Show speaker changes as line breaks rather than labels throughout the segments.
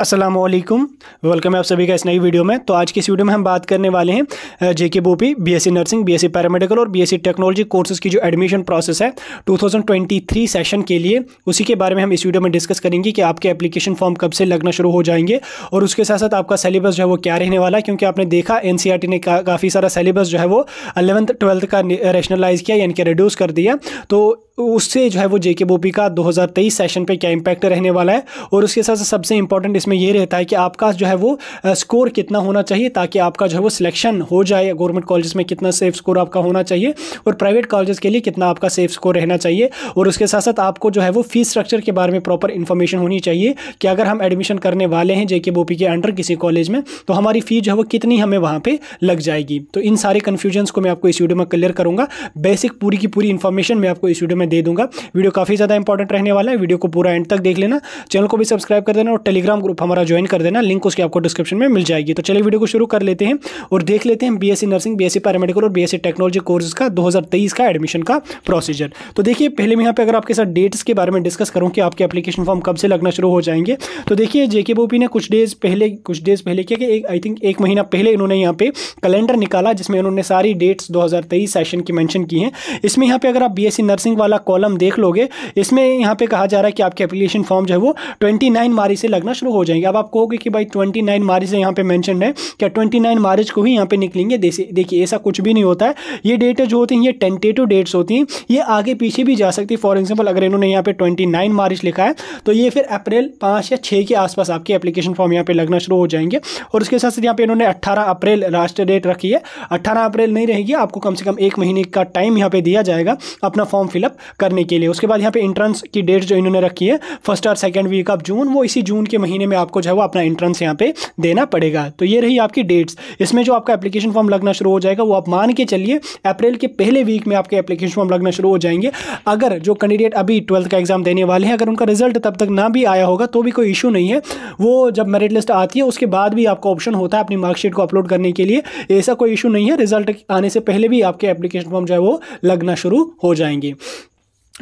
Aslam welcome है आप सभी का इस नई वीडियो में तो आज की इस वीडियो में हम बात करने वाले हैं JK BOPEE BSc nursing BSc paramedical और बीएससी टेक्नोलॉजी कोर्सेज़ की जो एडमिशन प्रोसेस है 2023 सेशन के लिए उसी के बारे में हम इस वीडियो में डिस्कस करेंगे कि आपके एप्लीकेशन फॉर्म कब से लगना शुरू हो जाएंगे और उसके साथ साथ आपका सिलेबस जो है वो क्या रहने वाला है क्योंकि आपने देखा एन e ने काफ़ी सारा सिलेबस जो है वो अलेवंथ ट्वेल्थ का रेशनलाइज़ किया यानी कि रिड्यूस कर दिया तो तो उससे जो है वो जेके बोपी का 2023 सेशन पे क्या इम्पैक्ट रहने वाला है और उसके साथ साथ सबसे इंपॉर्टेंट इसमें ये रहता है कि आपका जो है वो स्कोर कितना होना चाहिए ताकि आपका जो है वो सिलेक्शन हो जाए गवर्नमेंट कॉलेज में कितना सेफ स्कोर आपका होना चाहिए और प्राइवेट कॉलेज के लिए कितना आपका सेफ स्कोर रहना चाहिए और उसके साथ साथ आपको जो है वो फीस स्ट्रक्चर के बारे में प्रॉपर इन्फॉर्मेशन होनी चाहिए कि अगर हम एडमिशन करने वाले हैं जेके बोपी के अंडर किसी कॉलेज में तो हमारी फ़ीस जो है वो कितनी हमें वहाँ पर लग जाएगी तो इन सारे कन्फ्यूजन्स को मैं आपको इस वीडियो में क्लियर करूँगा बेसिक पूरी की पूरी इन्फॉर्मेशन मैं आपको इस वीडियो में मैं दे दूंगा वीडियो काफ़ी ज़्यादा इंपॉर्टेंट रहने वाला है वीडियो को पूरा एंड तक देख लेना चैनल को भी सब्सक्राइब कर देना और टेलीग्राम ग्रुप हमारा ज्वाइन कर देना लिंक उसकी आपको डिस्क्रिप्शन में मिल जाएगी तो चलिए वीडियो को शुरू कर लेते हैं और देख लेते हैं बी नर्सिंग बी पैरामेडिकल और बी टेक्नोलॉजी कोर्स का दो का एडमिशन का प्रोसीजर तो देखिए पहले मैं यहाँ पर अगर आपके साथ डेट्स के बारे में डिस्कस करूँ कि आपके एप्लीकेशन फॉर्म कब से लगना शुरू हो जाएंगे तो देखिए जेके बोपी ने कुछ डेज पहले कुछ डेज पहले किया कि एक आई थिंक एक महीना पहले इन्होंने यहाँ पे कैलेंडर निकाला जिसमें उन्होंने सारी डेट्स 2023 सेशन की मेंशन की है इसमें यहाँ पे अगर आप बीएससी नर्सिंग वाला वाला कॉलम देख लोगे इसमें यहाँ पे कहा जा रहा है कि आपके एप्लीकेशन फॉर्म जो है वो ट्वेंटी नाइन मार्च से लगना शुरू हो जाएंगे अब आप कहोगे कि भाई ट्वेंटी नाइन मार्च यहाँ पे मैंशन है क्या ट्वेंटी नाइन मार्च को ही यहाँ पे निकलेंगे देखिए ऐसा कुछ भी नहीं होता है ये डेटें जो होती हैं ये टेंटेटिव डेट्स होती हैं ये आगे पीछे भी जा सकती है फॉर एग्जाम्पल अगर इन्होंने यहाँ पे ट्वेंटी नाइन मार्च लिखा है तो ये फिर अप्रैल पाँच या छः के आसपास आपके एप्लीकेशन फॉर्म यहाँ पर लगना शुरू हो जाएंगे और उसके साथ साथ यहाँ पर इन्होंने अट्ठारह अप्रैल लास्ट डेट रखी है अट्ठारह अप्रैल नहीं रहेगी आपको कम से कम एक महीने का टाइम यहाँ पर दिया जाएगा अपना फॉर्म फिलअप करने के लिए उसके बाद यहाँ पे इंट्रेंस की डेट जो इन्होंने रखी है फर्स्ट और सेकेंड वीक ऑफ जून वो इसी जून के महीने में आपको जो है वो अपना इंट्रेंस यहाँ पे देना पड़ेगा तो ये रही आपकी डेट्स इसमें जो आपका एप्लीकेशन फॉर्म लगना शुरू हो जाएगा वो आप मान के चलिए अप्रैल के पहले वीक में आपके एप्लीकेशन फॉर्म लगना शुरू हो जाएंगे अगर जो कैंडिडेट अभी ट्वेल्थ का एग्जाम देने वाले हैं अगर उनका रिजल्ट तब तक ना भी आया होगा तो भी कोई इशू नहीं है वो जब मेरिट लिस्ट आती है उसके बाद भी आपका ऑप्शन होता है अपनी मार्कशीट को अपलोड करने के लिए ऐसा कोई इशू नहीं है रिजल्ट आने से पहले भी आपके एप्लीकेशन फॉर्म जो है वो लगना शुरू हो जाएंगे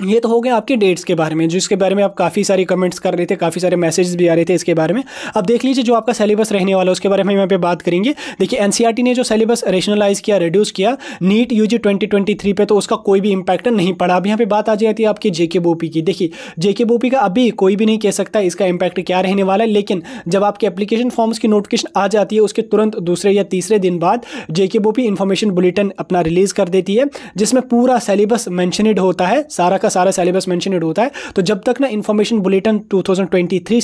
ये तो हो गया आपके डेट्स के बारे में जिसके बारे में आप काफ़ी सारे कमेंट्स कर रहे थे काफ़ी सारे मैसेजेस भी आ रहे थे इसके बारे में अब देख लीजिए जो आपका सिलेबस रहने वाला है उसके बारे में हम यहाँ पे बात करेंगे देखिए एनसीईआरटी e ने जो सिलेबस रेशनलाइज किया रिड्यूस किया नीट यू जी पे तो उसका कोई भी इम्पैक्ट नहीं पड़ा अब यहाँ पर बात आ जाती है आपकी जेके बोपी की देखिए जेके बोपी का अभी कोई भी नहीं कह सकता इसका इम्पैक्ट क्या रहने वाला है लेकिन जब आपके एप्लीकेशन फॉर्म्स की नोटिफिकेशन आ जाती है उसके तुरंत दूसरे या तीसरे दिन बाद जेके बोपी इन्फॉर्मेशन बुलेटिन अपना रिलीज़ कर देती है जिसमें पूरा सिलेबस मैंशनड होता है सारा का सारा सिलेबस मैंशनड होता है तो जब तक ना इन्फॉर्मेशन बुलेटिन टू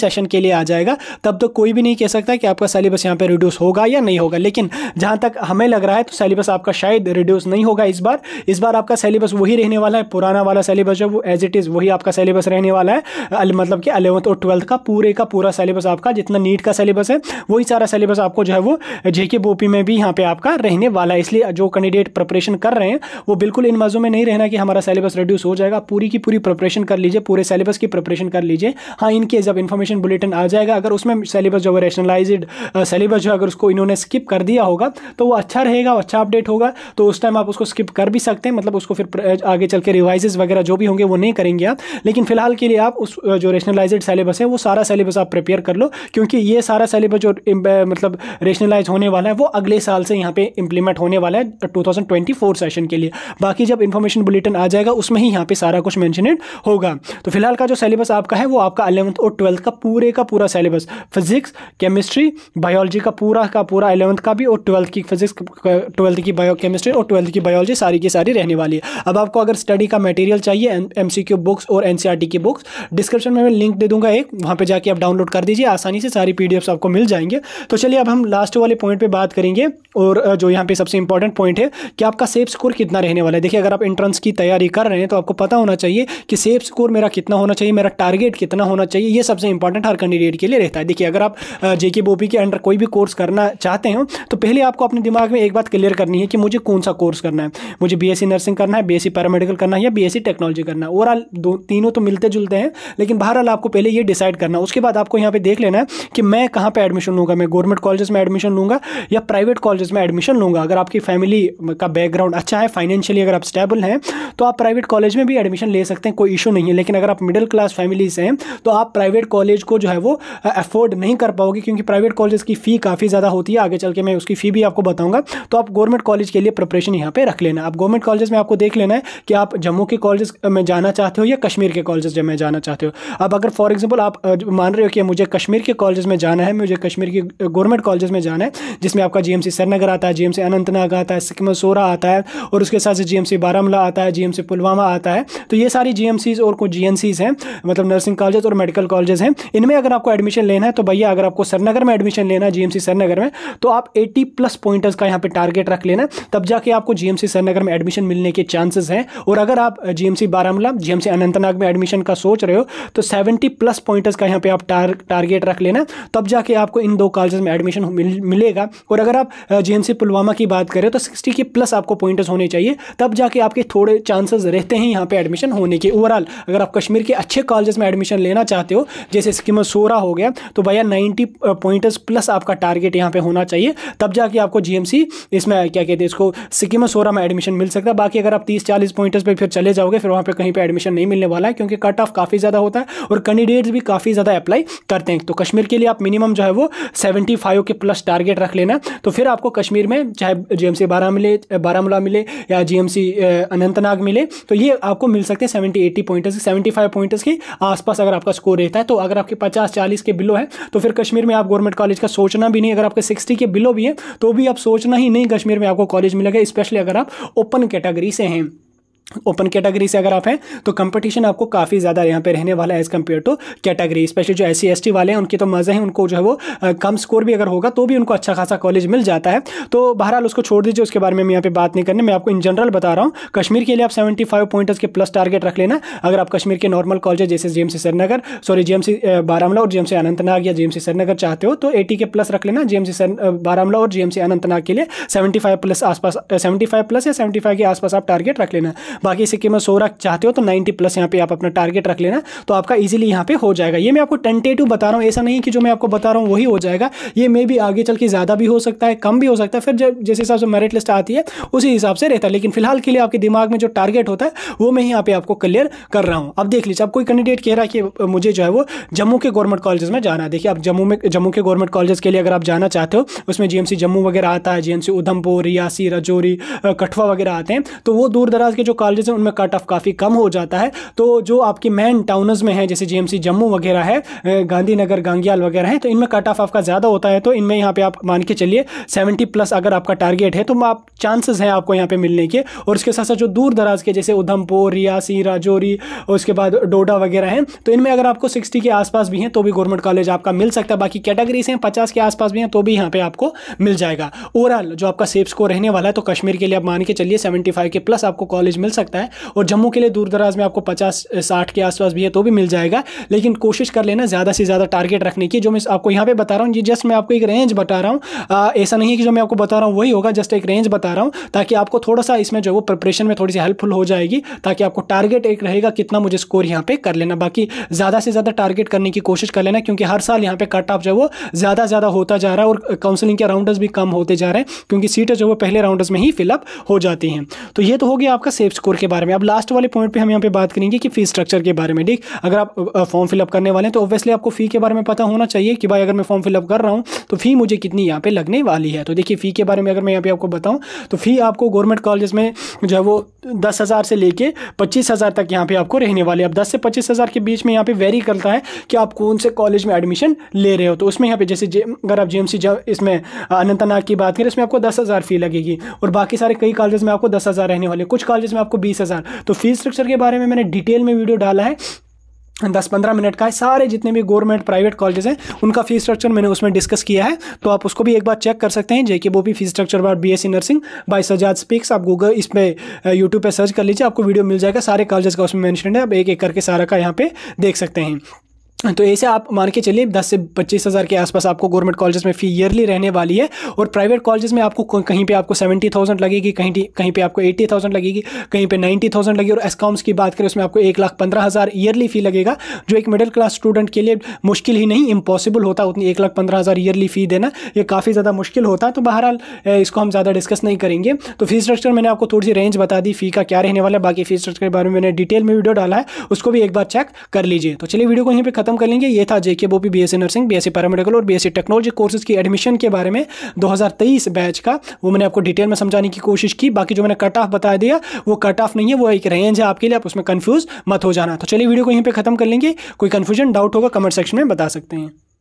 सेशन के लिए आ जाएगा तब तक कोई भी नहीं कह सकता कि आपका सिलेबस यहाँ पर रिड्यूस होगा या नहीं होगा लेकिन जहाँ तक हमें लग रहा है तो सिलेबस आपका शायद रिड्यूस नहीं होगा इस बार इस बार आपका सिलेबस वही रहने वाला है पुराना वाला सिलेबस जो वो एज इट इज़ वही आपका सिलेबस रहने वाला है मतलब कि अलेवंथ और ट्वेल्थ का पूरे का पूरा सिलेबस आपका जितना नीट का सिलेबस है वही सारा सिलेबस आपको जो है वो जेके बोपी में भी यहाँ पे आपका रहने वाला है इसलिए जो कैंडिडेट प्रिपरेशन कर रहे हैं वो बिल्कुल इन मज़ों में नहीं रहना कि हमारा सिलेबस रिड्यूस हो जाएगा पूरी की पूरी प्रिपरेशन कर लीजिए पूरे सिलेबस की प्रिपरेशन कर लीजिए हाँ इनके जब इन्फॉर्मेशन बुलेटिन आ जाएगा अगर उसमें सिलेबस जो है रैशनलाइज्ड सिलेबस जो अगर उसको इन्होंने स्किप कर दिया होगा तो वो अच्छा रहेगा अच्छा अपडेट होगा तो उस टाइम आप उसको स्किप कर भी सकते हैं मतलब उसको फिर आगे चल के रिवाइजेज वगैरह जो भी होंगे वो नहीं करेंगे आप लेकिन फिलहाल के लिए आप उस जो रेशनलाइज्ड सिलेबस है वो सारा सिलेबस आप प्रिपेयर कर लो क्योंकि ये सारा सिलेबस जो मतलब रेशनलाइज होने वाला है वो अगले साल से यहाँ पे इंप्लीमेंट होने वाला है टू सेशन के लिए बाकी जब इन्फॉर्मेशन बुलेटिन आ जाएगा उसमें ही यहाँ पे सारा कुछ मैंशनड होगा तो फिलहाल का जो सिलेबस आपका है वो आपका अलेवंथ और ट्वेल्थ का पूरे का पूरा सिलेबस फिजिक्स केमिस्ट्री बायोलॉजी का पूरा का पूरा अलेवंथ का भी और ट्वेल्थ की फिजिक्स ट्वेल्थ की बायो केमिस्ट्री और ट्वेल्थ की बायोलॉजी सारी की सारी रहने वाली है अब आपको अगर स्टडी का मटेरियल चाहिए एम बुक्स और एन e की बुक्स डिस्क्रिप्शन में मैं लिंक दे दूंगा एक वहाँ पर जाके आप डाउनलोड कर दीजिए आसानी से सारी पी आपको मिल जाएंगे तो चलिए अब हम लास्ट वाले पॉइंट पर बात करेंगे और जो यहाँ पर सबसे इंपॉर्टेंट पॉइंट है कि आपका सेफ स्कोर कितना रहने वाला है देखिए अगर आप एंट्रेंस की तैयारी कर रहे हैं तो आपको पता होना चाहिए कि सेफ स्कोर मेरा कितना होना चाहिए मेरा टारगेट कितना होना चाहिए ये सबसे इंपॉर्टेंट हर कैंडिडेट के लिए रहता है देखिए अगर आप जेके बोपी के अंडर कोई भी कोर्स करना चाहते हो तो पहले आपको अपने दिमाग में एक बात क्लियर करनी है कि मुझे कौन सा कोर्स करना है मुझे बी नर्सिंग करना है बी पैरामेडिकल करना है या बी टेक्नोलॉजी करना है ओवरऑल दो तीनों तो मिलते जुलते हैं लेकिन बहरहाल आपको पहले ये डिसाइड करना उसके बाद आपको यहाँ पे देख लेना है कि मैं कहाँ पर एडमिशन लूँगा मैं गवर्नमेंट कॉलेज में एडमिशन लूँगा या प्राइवेट कॉलेज में एडमिशन लूँगा अगर आपकी फैमिली का बैकग्राउंड अच्छा है फाइनेंशियली अगर आप स्टेबल हैं तो आप प्राइवेट कॉलेज में भी एडमिशन एडमिशन ले सकते हैं कोई इशू नहीं है लेकिन अगर आप मिडिल क्लास फैमिली से हैं तो आप प्राइवेट कॉलेज को जो है वो अफोर्ड नहीं कर पाओगे क्योंकि प्राइवेट कॉलेज की फ़ी काफ़ी ज़्यादा होती है आगे चल के मैं उसकी फ़ी भी आपको बताऊंगा तो आप गवर्नमेंट कॉलेज के लिए प्रिपरेशन यहाँ पे रख लेना आप गवर्नमेंट कॉलेज में आपको देख लेना है कि आप जम्मू के कॉलेज में जाना चाहते हो या कश्मीर के कॉलेज में जाना चाहते हो अब अगर फॉर एग्जाम्पल आप मान रहे हो कि मुझे कश्मीर के कॉलेज में जाना है मुझे कश्मीर के गवर्नमेंट कॉलेज में जाना है जिसमें आपका जी श्रीनगर आता है जी अनंतनाग आता है सिक्किम सोरा आता है और उसके साथ से जी बारामूला आता है जी पुलवामा आता है तो ये सारी जी और कुछ जी हैं मतलब नर्सिंग कॉलेज और मेडिकल कॉलेजेस हैं इनमें अगर आपको एडमिशन लेना है तो भैया अगर आपको सरनगर में एडमिशन लेना है जी सरनगर में तो आप एटी प्लस पॉइंटर्स का यहाँ पर टारगेट रख लेना तब जाके आपको जी सरनगर में एडमिशन मिलने के चांसेस हैं और अगर आप जी बारामूला जी अनंतनाग में एडमिशन का सोच रहे हो तो सेवेंटी प्लस पॉइंटर्स का यहाँ पर आप टारगेट रख लेना तब जाके आपको इन दो कॉलेज में एडमिशन मिलेगा और अगर आप जी पुलवामा की बात करें तो सिक्सटी के प्लस आपको पॉइंटर्स होने चाहिए तब जाके आपके थोड़े चांसेस रहते हैं यहाँ पे एडमिशन एडमिशन होने की ओवरऑल अगर आप कश्मीर के अच्छे कॉलेज में एडमिशन लेना चाहते हो जैसे स्कीम सोरा हो गया तो भैया नाइन्टी पॉइंटर्स प्लस आपका टारगेट यहाँ पर होना चाहिए तब जाके आपको जी इसमें क्या कहते हैं इसको सिक्किम सोरा में एडमिशन मिल सकता है बाकी अगर आप तीस चालीस पॉइंटर्स पर फिर चले जाओगे फिर वहाँ पर कहीं पर एडमिशन नहीं मिलने वाला है क्योंकि कट ऑफ काफ़ी ज़्यादा होता है और कैंडिडेट्स भी काफ़ी ज़्यादा अप्लाई करते हैं तो कश्मीर के लिए आप मिनिमम जो है वो सेवेंटी फाइव के प्लस टारगेट रख लेना तो फिर आपको कश्मीर में चाहे जी एम सी मिले बारामूला मिले या जी एम सी अनंतनाग मिले तो ये आपको मिल मिल सकते हैं seventy eighty pointers seventy five pointers के आसपास अगर आपका स्कोर रहता है तो अगर आपके पचास चालीस के बिलो है तो फिर कश्मीर में आप गवर्नमेंट कॉलेज का सोचना भी नहीं अगर आपके सिक्सटी के बिलो भी है तो भी आप सोचना ही नहीं कश्मीर में आपको कॉलेज मिलेगा स्पेशली अगर आप ओपन कैटेगरी से हैं ओपन कैटेगरी से अगर आप हैं तो कंपटीशन आपको काफ़ी ज़्यादा यहाँ पे रहने वाला है as compare to category specially जो एस सी वाले हैं उनके तो मज़े हैं उनको जो है वो कम स्कोर भी अगर होगा तो भी उनको अच्छा खासा कॉलेज मिल जाता है तो बहरहाल उसको छोड़ दीजिए उसके बारे में मैं यहाँ पर बात नहीं करनी मैं आपको इन जनरल बता रहा हूँ कश्मीर के लिए आप सेवेंटी फाइव के प्लस टारगेट रख लेना अगर आप कश्मीर के नॉर्मल कॉलेज जैसे जे श्रीनगर सॉरी जे बारामला और जे अनंतनाग या जे श्रीनगर चाहते हो तो एटी के प्लस रख लेना जे बारामला और जे अनंतनाग के लिए सेवेंटी प्लस आसपास सेवेंटी प्लस या सेवेंटी के आसपास आप टारगेट रख लेना बाकी सिक्के में सो रख चाहते हो तो नाइनटी प्लस यहाँ पे आप अपना टारगेट रख लेना तो आपका इजिली यहाँ पे हो जाएगा ये मैं आपको टेंटेटिव बता रहा हूँ ऐसा नहीं कि जो मैं आपको बता रहा हूँ वही हो जाएगा ये मे भी आगे चल के ज़्यादा भी हो सकता है कम भी हो सकता है फिर जब जैसे हिसाब से मेरिट लिस्ट आती है उसी हिसाब से रहता है लेकिन फिलहाल के लिए आपके दिमाग में जो टारगेट होता है वो मैं यहाँ पे आपको क्लियर कर रहा हूँ अब देख लीजिए अब कोई कैंडिडेट कह रहा है कि मुझे जो है वो जम्मू के गवर्नमेंट कॉलेज में जाना है देखिए आप जम्मू में जम्मू के गवर्नमेंट कॉलेज के लिए अगर आप जाना चाहते हो उसमें जीएमसी जम्मू वगैरह आता है जीएमसी उधमपुर रियासी रजौरी कठवा वगैरह आते हैं तो वो दूर दराज के जो कॉलेज कॉलेज हैं उनमें कट ऑफ काफ़ी कम हो जाता है तो जो आपके मेन टाउनज में हैं जैसे जी जम्मू वगैरह है गांधीनगर गांगियाल वगैरह हैं तो इनमें कट ऑफ आपका ज़्यादा होता है तो इनमें यहाँ पर आप मान के चलिए सेवेंटी प्लस अगर आपका टारगेट है तो आप चांसेस हैं आपको यहाँ पर मिलने के और उसके साथ साथ जो दूर दराज के जैसे उधमपुर रियासी राजौरी और उसके बाद डोडा वगैरह हैं तो इनमें अगर आपको सिक्सटी के आसपास भी हैं तो भी गवर्नमेंट कॉलेज आपका मिल सकता है बाकी कैटेगरीज हैं पचास के आसपास भी हैं तो भी यहाँ पे आपको मिल जाएगा ओवरऑल जो आपका सेफ स्कोर रहने वाला है तो कश्मीर के लिए आप मान के चलिए सेवेंटी के प्लस आपको कॉलेज मिल सकता सकता है और जम्मू के लिए दूर दराज में आपको पचास साठ के आसपास भी है तो भी मिल जाएगा लेकिन कोशिश कर लेना ज़्यादा से ज़्यादा टारगेट रखने की जो मैं आपको यहाँ पर बता रहा हूँ ये जस्ट मैं आपको एक रेंज बता रहा हूँ ऐसा नहीं है कि जो मैं आपको बता रहा हूँ वही होगा जस्ट एक रेंज बता रहा हूँ ताकि आपको थोड़ा सा इसमें जो वो प्रिपरेशन में थोड़ी सी हेल्पफुल हो जाएगी ताकि आपको टारगेट एक रहेगा कितना मुझे स्कोर यहाँ पर कर लेना बाकी ज़्यादा से ज़्यादा टारगेट करने की कोशिश कर लेना क्योंकि हर साल यहाँ पर कट ऑफ जो वो ज़्यादा ज़्यादा होता जा रहा है और काउंसलिंग के राउंडर्स भी कम होते जा रहे हैं क्योंकि सीटें जो वो पहले राउंडर्स में ही फिलअप हो जाती हैं तो ये तो होगी आपका सेफ स्कोर के बारे में अब लास्ट वाले पॉइंट पे हम यहाँ पे बात करेंगे कि फी स्ट्रक्चर के बारे में ठीक अगर आप फॉर्म फिलअप करने वाले हैं तो ऑब्वियसली आपको फ़ी के बारे में पता होना चाहिए कि भाई अगर मैं फॉर्म फिलअप कर रहा हूँ तो फ़ी मुझे कितनी यहाँ पे लगने वाली है तो देखिए फ़ी के बारे में अगर मैं यहाँ पे आपको बताऊँ तो फ़ी आपको गवर्नमेंट कॉलेज में जो है वो दस हज़ार से लेके पच्चीस हज़ार तक यहाँ पे आपको रहने वाली अब दस से पच्चीस हज़ार के बीच में यहाँ पे वेरी करता है कि आप कौन से कॉलेज में एडमिशन ले रहे हो तो उसमें यहाँ पे जैसे अगर आप जे जब इसमें अनंतनाग की बात करें इसमें आपको दस हज़ार फ़ी लगेगी और बाकी सारे कई कॉलेज में आपको दस हज़ार रहने वाले कुछ कॉलेज में आपको आपको बीस हज़ार तो फीस स्ट्रक्चर के बारे में मैंने डिटेल में वीडियो डाला है दस पंद्रह मिनट का है सारे जितने भी गवर्नमेंट प्राइवेट कॉलेजेस हैं उनका फीस स्ट्रक्चर मैंने उसमें डिस्कस किया है तो आप उसको भी एक बार चेक कर सकते हैं जेके वो भी फीस स्ट्रक्चर बार BSc nursing by Sajad speaks आप गूगल इस पर यूट्यूब पर सर्च कर लीजिए आपको वीडियो मिल जाएगा सारे कॉलेजेस का उसमें मैंशन है आप एक एक करके सारा का यहाँ पे देख सकते हैं तो ऐसे आप मान के चलिए दस से पच्चीस हज़ार के आसपास आपको गवर्नमेंट कॉलेजेस में फ़ी ईयरली रहने वाली है और प्राइवेट कॉलेजेस में आपको कहीं पे आपको सेवेंटी थाउजेंड लगेगी कहीं कहीं पे आपको एट्टी थाउजेंड लगेगी कहीं पे नाइन्टी थाउजेंड लगेगी और एसकॉम्स की बात करें उसमें आपको एक लाख पंद्रह हज़ार ईयरली फ़ी लगेगा जो एक मिडिल क्लास स्टूडेंट के लिए मुश्किल ही नहीं इम्पॉसिबल होता उतनी एक लाख पंद्रह हज़ार ईयरली फ़ी देना ये काफ़ी ज़्यादा मुश्किल होता है तो बहरहाल इसको हम ज़्यादा डिस्कस नहीं करेंगे तो फीस स्ट्रक्चर मैंने आपको थोड़ी सी रेंज बता दी फ़ी का क्या रहने वाला है बाकी फीस स्ट्रक्चर के बारे में मैंने डिटेल में वीडियो डाला है उसको भी एक बार चेक कर लीजिए तो चलिए वीडियो को यहीं पर खत्म ख़त्म कर लेंगे ये था JK BOPEE S nursing B BSc paramedical और बी बीएससी टेक्नोलॉजी कोर्सेज की एडमिशन के बारे में 2023 बैच का वो मैंने आपको डिटेल में समझाने की कोशिश की बाकी जो मैंने कट ऑफ बता दिया वो कट ऑफ नहीं है वो एक रेंज है आपके लिए आप उसमें कन्फ्यूज़ मत हो जाना तो चलिए वीडियो को यहीं पर खत्म कर लेंगे कोई कन्फ्यूजन डाउट होगा कमेंट सेक्शन में बता सकते हैं